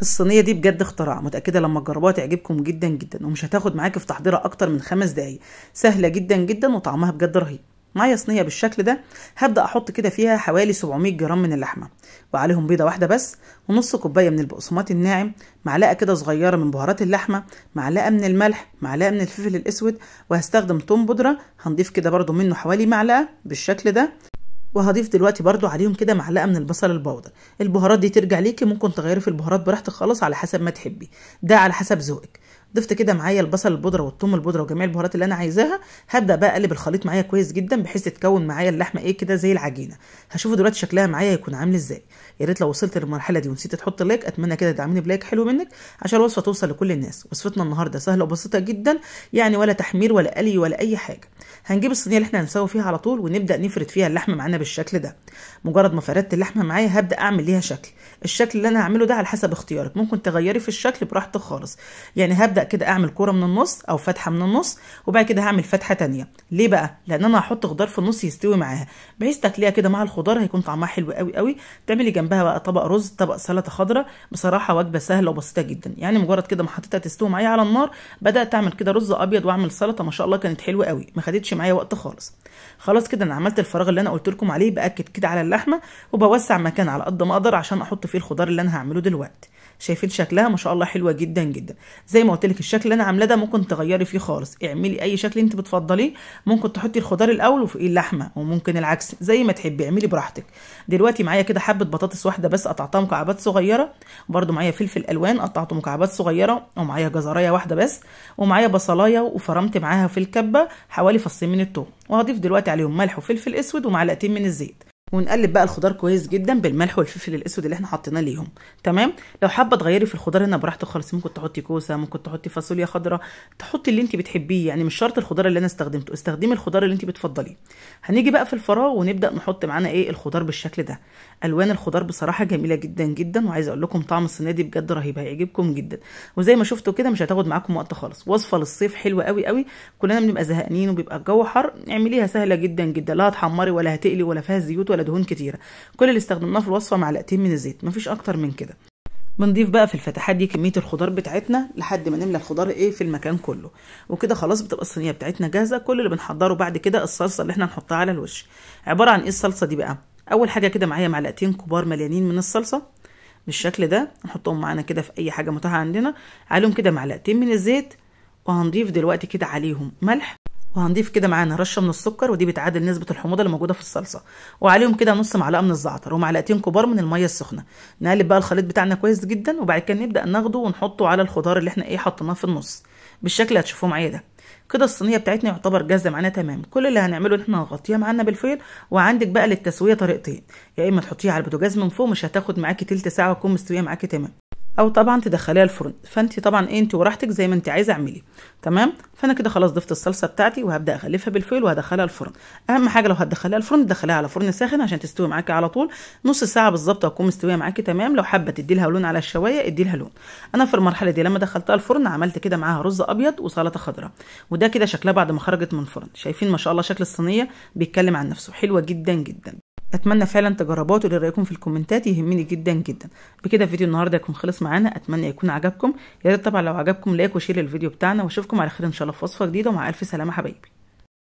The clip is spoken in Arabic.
الصينيه دي بجد اختراع متاكده لما تجربوها تعجبكم جدا جدا ومش هتاخد معاكي في تحضيرها اكتر من خمس دقايق سهله جدا جدا وطعمها بجد رهيب معايا صينيه بالشكل ده هبدا احط كده فيها حوالي 700 جرام من اللحمه وعليهم بيضه واحده بس ونص كوبايه من البقسماط الناعم معلقه كده صغيره من بهارات اللحمه معلقه من الملح معلقه من الفلفل الاسود وهستخدم توم بودره هنضيف كده برده منه حوالي معلقه بالشكل ده وهضيف دلوقتي برضو عليهم كده معلقه من البصل البودر البهارات دي ترجع ليكي ممكن تغيري في البهارات براحتك خالص على حسب ما تحبي ده على حسب ذوقك ضفت كده معايا البصل البودره والثوم البودره وجميع البهارات اللي انا عايزاها هبدا بقى اقلب الخليط معايا كويس جدا بحيث تتكون معايا اللحمه ايه كده زي العجينه هشوف دلوقتي شكلها معايا هيكون عامل ازاي يا ريت لو وصلت للمرحله دي ونسيت تحط لايك اتمنى كده تدعميني بلايك حلو منك عشان الوصفه توصل لكل الناس وصفتنا النهارده سهله وبسيطه جدا يعني ولا تحمير ولا قلي ولا اي حاجه هنجيب الصينيه اللي احنا هنسوي فيها على طول ونبدا نفرد فيها اللحمه معانا بالشكل ده مجرد ما فردت اللحمه معايا هبدا اعمل ليها شكل الشكل اللي انا هعمله ده على حسب اختيارك ممكن تغيري في الشكل براحتك خالص يعني هبدا كده اعمل كوره من النص او فتحه من النص وبعد كده هعمل فتحه تانية ليه بقى لان انا هحط خضار في النص يستوي معاها بحيث تاكليها كده مع الخضار هيكون طعمها حلو قوي قوي تعملي جنبها بقى طبق رز طبق سلطه خضراء بصراحه وجبه سهله وبسيطه جدا يعني مجرد كده ما حطيتها تستوي معايا على النار بدات اعمل كده رز ابيض واعمل سلطه ما شاء الله كانت حلوه قوي ما خدتش معايا وقت خالص خلاص كده انا عملت الفراغ اللي انا قلت لكم عليه باكد كده على اللحمه وبوسع مكان على قد ما اقدر عشان احط فيه الخضار اللي انا هعمله دلوقتي شايفين شكلها ما شاء الله حلوه جدا جدا زي ما قلت لك الشكل اللي انا عاملاه ده ممكن تغيري فيه خالص اعملي اي شكل انت بتفضليه ممكن تحطي الخضار الاول وفوقيه اللحمه وممكن العكس زي ما تحبي اعملي براحتك دلوقتي معايا كده حبه بطاطس واحده بس قطعتها مكعبات صغيره برده معايا فلفل الوان قطعته مكعبات صغيره ومعايا جزرايه واحده بس ومعايا بصلايه وفرمت معاها في الكبه حوالي فصين من التوم وهضيف دلوقتي عليهم ملح وفلفل اسود ومعلقتين من الزيت ونقلب بقى الخضار كويس جدا بالملح والفلفل الاسود اللي احنا حطيناه ليهم تمام لو حابه تغيري في الخضار هنا براحتك خالص ممكن تحطي كوسه ممكن تحطي فاصوليا خضراء تحطي اللي انت بتحبيه يعني مش شرط الخضار اللي انا استخدمته استخدمي الخضار اللي انت بتفضليه هنيجي بقى في الفراغ ونبدا نحط معانا ايه الخضار بالشكل ده الوان الخضار بصراحه جميله جدا جدا وعايزه اقول لكم طعم الصينيه دي بجد رهيب هيعجبكم جدا وزي ما شفتوا كده مش هتاخد معاكم وقت خالص وصفه للصيف حلوه قوي قوي كلنا بنبقى زهقانين وبيبقى الجو حر اعمليها سهله جدا جدا لا هتحمري ولا هتقلي ولا فيها زيوت ولا دهون كتيره كل اللي استخدمناه في الوصفه معلقتين من الزيت مفيش اكتر من كده بنضيف بقى في الفتحات دي كميه الخضار بتاعتنا لحد ما نملى الخضار ايه في المكان كله وكده خلاص بتبقى الصينيه بتاعتنا جاهزه كل اللي بنحضره بعد كده الصلصه اللي احنا هنحطها على الوش عباره عن ايه الصلصه دي بقى اول حاجه كده معايا معلقتين كبار مليانين من الصلصه بالشكل ده نحطهم معانا كده في اي حاجه متاحه عندنا عليهم كده معلقتين من الزيت وهنضيف دلوقتي كده عليهم ملح وهنضيف كده معانا رشه من السكر ودي بتعادل نسبه الحموضه اللي موجوده في الصلصه وعليهم كده نص معلقه من الزعتر ومعلقتين كبار من الميه السخنه نقلب بقى الخليط بتاعنا كويس جدا وبعد كده نبدا ناخده ونحطه على الخضار اللي احنا ايه حطيناه في النص بالشكل اللي هتشوفوه معايا ده كده الصينيه بتاعتنا يعتبر جاهزه معانا تمام كل اللي هنعمله ان احنا هنغطيها معانا بالفيل وعندك بقى للتسويه طريقتين يا اما تحطيها على البوتاجاز من فوق مش هتاخد معاكي تلت ساعه وتكون مستويه معاكي تمام او طبعا تدخليها الفرن فانت طبعا ايه انت وراحتك زي ما انت عايزه اعملي تمام فانا كده خلاص ضفت الصلصه بتاعتي وهبدا اغلفها بالفويل وهدخلها الفرن اهم حاجه لو هتدخليها الفرن تدخليها على فرن ساخن عشان تستوي معاكي على طول نص ساعه بالظبط هتكون مستويه معاكي تمام لو حابه تدي لها لون على الشوايه ادي لها لون انا في المرحله دي لما دخلتها الفرن عملت كده معاها رز ابيض وسلطه خضراء وده كده شكلها بعد ما خرجت من الفرن شايفين ما شاء الله شكل الصينيه بيتكلم عن نفسه حلوه جدا جدا اتمنى فعلا تجربات ولا رايكم في الكومنتات يهمني جدا جدا بكده فيديو النهارده يكون خلص معانا اتمنى يكون عجبكم يا ريت طبعا لو عجبكم لايك وشير للفيديو بتاعنا واشوفكم على خير ان شاء الله في وصفه جديده ومع الف سلامه حبايبي